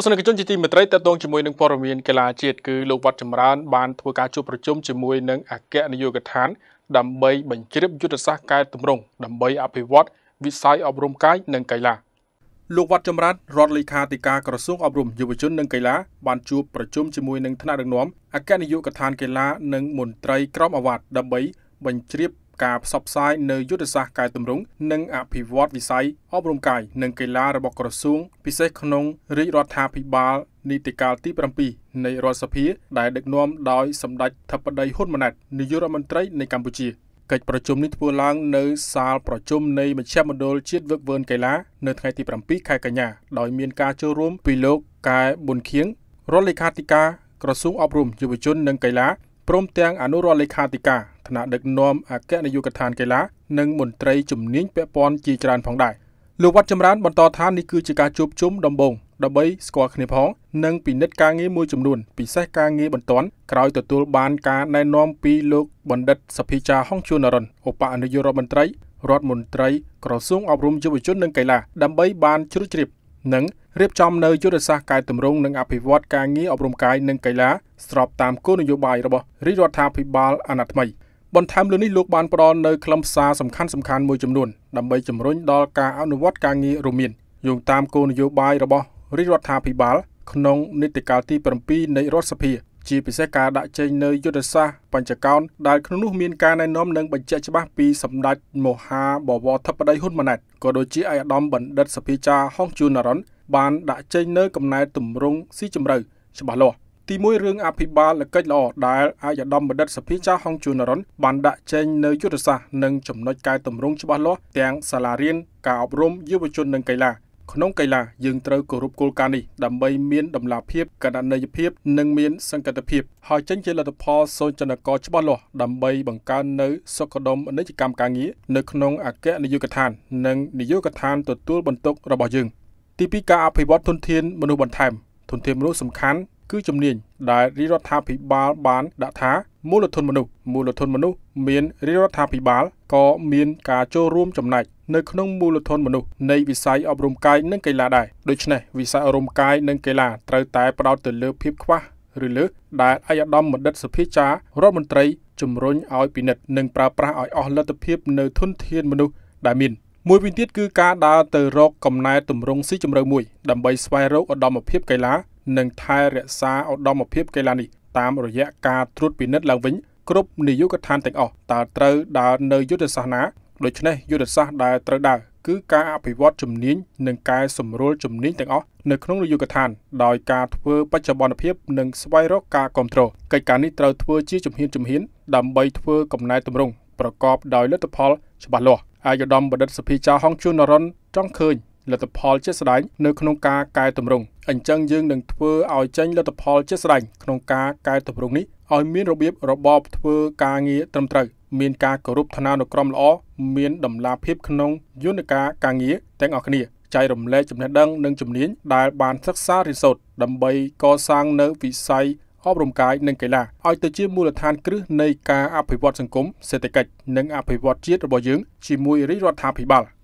ស្សនិកជនជាទីមេត្រីតតងជាមួយនឹងព័ត៌មានកីឡាជាតិគឺលោកវត្តចម្រើន បានធ្វើការជួបប្រជុំជាមួយនឹងអគ្គនាយកដ្ឋាន ដើម្បីបញ្ជ្រាបយុទ្ធសាស្ត្រកែតម្រង់ដើម្បីអភិវឌ្ឍវិស័យអប់រំកាយនិងកីឡាលោកវត្តចម្រើនរដ្ឋលេខាធិការក្រសួងអប់រំយុវជននិងកីឡាបានជួបប្រជុំជាមួយនឹងថ្នាក់ដឹកនាំអគ្គនាយកដ្ឋានកីឡានិងមន្ត្រីក្រមអាវ៉ាត់ដើម្បីបញ្ជ្រាបការផ្សព្វផ្សាយនៅយុទ្ធសាស្ត្រកែតម្រង់និងអភិវឌ្ឍវិស័យអប់រំកាយនិងកីឡារបស់ក្រសួងពិសេសក្នុងរាជរដ្ឋាភិបាលនីតិកាលទី7នៃរដ្ឋសភាដែលដឹកនាំដោយសម្ដេចធិបតីហ៊ុនម៉ាណែតនាយករដ្ឋមន្ត្រីនៃកម្ពុជាកិច្ចប្រជុំនេះធ្វើឡើងនៅសាលប្រជុំនៃមជ្ឈមណ្ឌលជាតិវឹកវើនកីឡានៅថ្ងៃទី7ខែកញ្ញាដោយមានការចូលរួមពីលោកកែប៊ុនខៀងរដ្ឋលេខាធិការក្រសួងអប់រំយុវជននិងកីឡាព្រមទាំងអនុរដ្ឋលេខាធិការថ្នាក់ដឹកនាំអគ្គនាយកដ្ឋានកីឡា និងមន្ត្រីជំនាញពាក់ព័ន្ធជាច្រើនផងដែរលោកវត្តចម្រើនបន្តថានេះគឺជាការជួបជុំដំបូងដើម្បីស្គាល់គ្នាផងនិងពិនិត្យការងារមួយចំនួនពិសេសការងារបន្ទាន់ក្រោយទទួលបានការណែនាំពីលោកបណ្ឌិតសភិជាហុងជួនរ៉ុនឧបនាយករដ្ឋមន្ត្រីរដ្ឋមន្ត្រីក្រសួងអប់រំយុវជននិងកីឡាដើម្បីបានជ្រុះជ្រាបនិងរៀបចំនៅយុទ្ធសាស្ត្រកែតម្រង់និងអភិវឌ្ឍការងារអប់រំកាយនិងកីឡាស្របតាមគោលនយោបាយរបស់រាជរដ្ឋាភិបាល អាណត្តិថ្មីបន្ថែមលើនេះលោកបានផ្ដល់នៅខ្លឹមសារសំខាន់សំខាន់មួយចំនួន ដើម្បីជំរុញដល់ការអនុវត្តការងាររួមមានយោងតាមគោលនយោបាយរបស់រាជរដ្ឋាភិបាល ក្នុងនីតិកាលទី7នៃរដ្ឋសភាជាពិសេសការដាក់ចេញនៅយុទ្ធសាស្ត្របញ្ចកោណដែលក្នុងនោះមានការណែនាំនិងបញ្ជាក់ច្បាស់ពីសម្ដេចមហាបវរធិបតីហ៊ុនម៉ាណែតក៏ដូចជាឯកឧត្តមបណ្ឌិតសភាចាហុងជូណារ៉ុនបានដាក់ចេញនៅកំណែទម្រង់ស៊ីជម្រៅច្បាស់លាស់ទីមួយរឿងអភិបាលកិច្ចល្អដែលអាយដាមបណ្ឌិតសភាចាហុងជួនរ៉ុនបានដាក់ចេញនៅយុទ្ធសាស្ត្រនិងចំណុចកែតម្រង់ច្បាស់លាស់ទាំងសាលារៀនការអប់រំយុវជននិងកីឡាក្នុងកីឡាយើងត្រូវគោរពគោលការណ៍នេះដើម្បីមានតម្លាភាពកណន័យភាពនិងមានសង្កត់ភាពហើយចេញជាលទ្ធផលសូចនកច្បាស់លាស់ដើម្បីបង្កើននៅសុខដុមពាណិជ្ជកម្មការងារនៅក្នុងអគ្គនាយកដ្ឋាននិងនាយកដ្ឋានទទួលបន្ទុករបស់យើងទី2ការអភិវឌ្ឍធនធានមនុស្សបន្ថែមធនធានមនុស្សសំខាន់គឺជំនាញដែលរាជរដ្ឋាភិបាលបានដាក់ថាមូលធនមនុស្សមូលធនមនុស្សមានរាជរដ្ឋាភិបាលក៏មានការចូលរួមចំណែកនៅ ក្នុងមូលធនមនុស្សនៃវិស័យអប់រំកាយនិងកីឡាដែរដូច្នេះវិស័យអប់រំកាយនិងកីឡាត្រូវតែផ្ដោតទៅលើ ភាពខ្វះឬលើសដែលអាយដាមបណ្ឌិតសុភាចាររដ្ឋមន្ត្រីជំរុញឲ្យពិនិត្យនិង ប្រើប្រាស់ឲ្យអស់លទ្ធភាពនៅធនធានមនុស្សដែលមាន។មួយវិញទៀតគឺការដើរទៅរកកំណែទម្រង់ស៊ីជម្រៅមួយដើម្បីស្វែងរកឧត្តមភាពកីឡា និង ថែរក្សាឧត្តមភាពកីឡានេះតាមរយៈការត្រួតពិនិត្យឡើងវិញគ្រប់នាយកដ្ឋានទាំងអស់តើត្រូវដើរនៅយុទ្ធសាស្ត្រណាដូច្នេះយុទ្ធសាស្ត្រដែលត្រូវដើរគឺការអភិវឌ្ឍជំនាញនិងការសម្រួលជំនាញទាំងអស់នៅក្នុងនាយកដ្ឋានដោយការធ្វើបច្ចុប្បន្នភាពនិងស្វែងរកការគ្រប់គ្រងកិច្ចការនេះត្រូវធ្វើជាជំហានជំហាន ដើម្បីធ្វើកំណែទម្រង់ប្រកបដោយលទ្ធផលច្បាស់លាស់អាយឧត្តមបណ្ឌិតសុភីចៅហងជួននរុនចង់ឃើញលទ្ធផលជាស្ដែងនៅក្នុងការកែតម្រង់អញ្ចឹងយើងនឹងធ្វើឲ្យចេញលទ្ធផលជាស្ដែងក្នុងការកែតម្រង់នេះឲ្យមានរបៀបរបបធ្វើការងារត្រឹមត្រូវមានការគោរពឋានានុក្រមល្អមានដំណាភាព ក្នុងយន្តការការងារទាំងអស់គ្នាចែករំលែកចំណេះដឹង និងជំនាញដែល បានសិក្សារៀនសូត្រដើម្បីកសាងនៅវិស័យអប់រំកាយនិងកីឡាឲ្យទៅជាមូលដ្ឋានគ្រឹះនៃការអភិវឌ្ឍសង្គមសេដ្ឋកិច្ចនិងអភិវឌ្ឍជាតិរបស់យើងជាមួយរាជរដ្ឋាភិបាល។